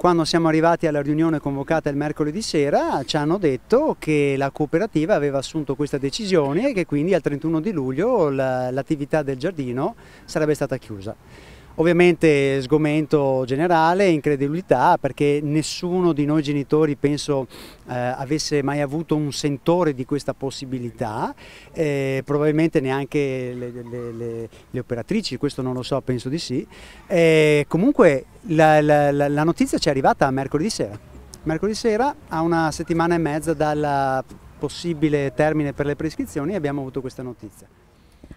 quando siamo arrivati alla riunione convocata il mercoledì sera ci hanno detto che la cooperativa aveva assunto questa decisione e che quindi al 31 di luglio l'attività del giardino sarebbe stata chiusa. Ovviamente sgomento generale, incredulità perché nessuno di noi genitori penso eh, avesse mai avuto un sentore di questa possibilità, eh, probabilmente neanche le, le, le, le, operatrici, questo non lo so, penso di sì. Eh, comunque la, la, la notizia ci è arrivata a mercoledì sera, mercoledì sera a una settimana e mezza dal possibile termine per le prescrizioni abbiamo avuto questa notizia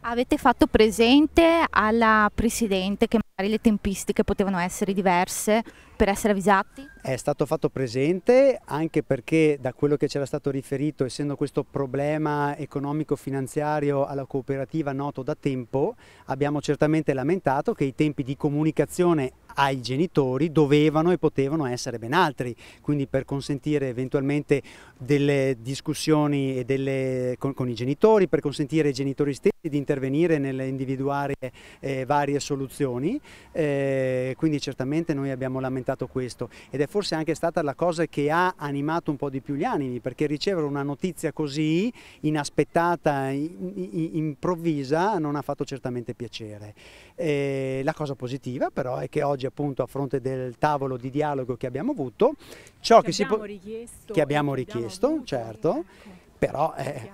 avete fatto presente alla Presidente che magari le tempistiche potevano essere diverse per essere avvisati? È stato fatto presente anche perché da quello che c'era stato riferito, essendo questo problema economico-finanziario alla cooperativa noto da tempo, abbiamo certamente lamentato che i tempi di comunicazione ai genitori dovevano e potevano essere ben altri, quindi per consentire eventualmente delle discussioni delle, con, con, i genitori, per consentire ai genitori stessi di intervenire nell'individuare eh, varie soluzioni eh, quindi certamente noi abbiamo lamentato questo ed è forse anche stata la cosa che ha animato un po' di più gli animi perché ricevere una notizia così inaspettata, improvvisa non ha fatto certamente piacere. Eh, la cosa positiva però è che oggi appunto a fronte del tavolo di dialogo che abbiamo avuto, ciò che, che abbiamo richiesto, che abbiamo richiesto abbiamo avuto, certo, ecco però eh,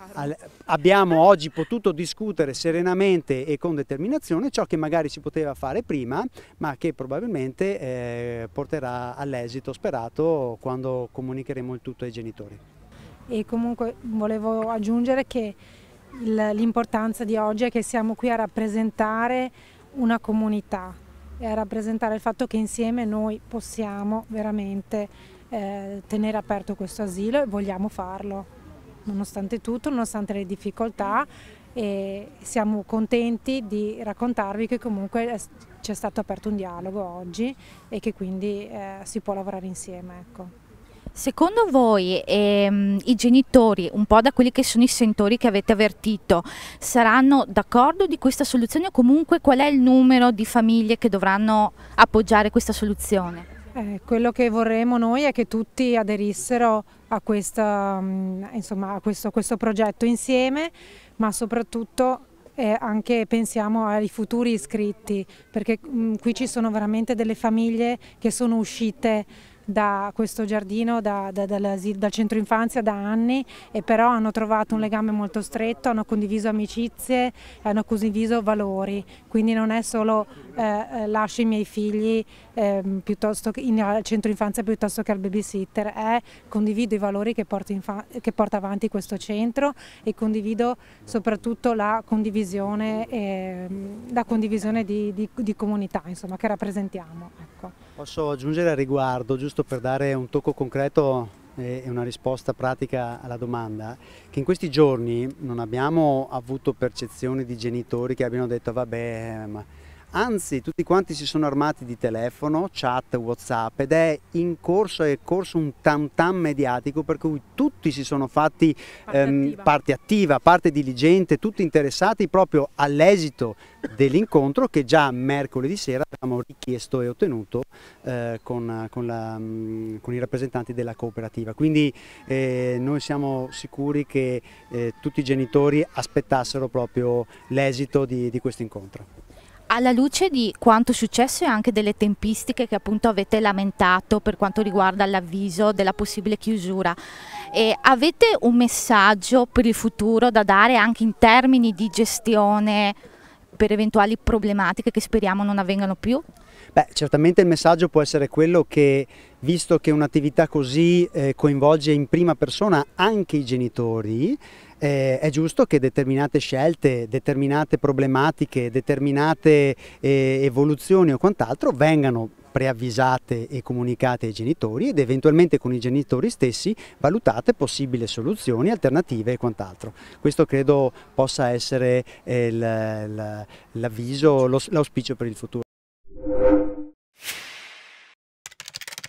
abbiamo oggi potuto discutere serenamente e con determinazione ciò che magari si poteva fare prima ma che probabilmente eh, porterà all'esito sperato quando comunicheremo il tutto ai genitori. E comunque volevo aggiungere che l'importanza di oggi è che siamo qui a rappresentare una comunità e a rappresentare il fatto che insieme noi possiamo veramente eh, tenere aperto questo asilo e vogliamo farlo nonostante tutto, nonostante le difficoltà e siamo contenti di raccontarvi che comunque c'è stato aperto un dialogo oggi e che quindi eh, si può lavorare insieme. Ecco. Secondo voi ehm, i genitori, un po' da quelli che sono i sentori che avete avvertito, saranno d'accordo di questa soluzione o comunque qual è il numero di famiglie che dovranno appoggiare questa soluzione? Eh, quello che vorremmo noi è che tutti aderissero a, questa, mm, insomma, a, questo, questo, progetto insieme, ma soprattutto eh, anche pensiamo ai futuri iscritti, perché mh, mm, qui ci sono veramente delle famiglie che sono uscite da questo giardino, da, da, dal, dal centro infanzia da anni e però hanno trovato un legame molto stretto, hanno condiviso amicizie, hanno condiviso valori, quindi non è solo eh, eh lascio i miei figli eh, in, al centro infanzia piuttosto che al babysitter, è condivido i valori che, che porta avanti questo centro e condivido soprattutto la condivisione, eh, la condivisione di, di, di, comunità insomma, che rappresentiamo. Ecco. Posso aggiungere a riguardo, giusto per dare un tocco concreto e una risposta pratica alla domanda, che in questi giorni non abbiamo avuto percezioni di genitori che abbiano detto vabbè, ma anzi tutti quanti si sono armati di telefono, chat, whatsapp ed è in corso e corso un tam tam mediatico per cui tutti si sono fatti parte, ehm, attiva. parte attiva, parte diligente, tutti interessati proprio all'esito dell'incontro che già mercoledì sera abbiamo richiesto e ottenuto eh, con, con, la, con, i rappresentanti della cooperativa. Quindi eh, noi siamo sicuri che eh, tutti i genitori aspettassero proprio l'esito di, di questo incontro alla luce di quanto successo e anche delle tempistiche che appunto avete lamentato per quanto riguarda l'avviso della possibile chiusura, e avete un messaggio per il futuro da dare anche in termini di gestione? per eventuali problematiche che speriamo non avvengano più? Beh, certamente il messaggio può essere quello che, visto che un'attività così eh, coinvolge in prima persona anche i genitori, eh, è giusto che determinate scelte, determinate problematiche, determinate eh, evoluzioni o quant'altro vengano preavvisate e comunicate ai genitori ed eventualmente con i genitori stessi valutate possibili soluzioni, alternative e quant'altro. Questo credo possa essere eh, l'avviso, l'auspicio per il futuro.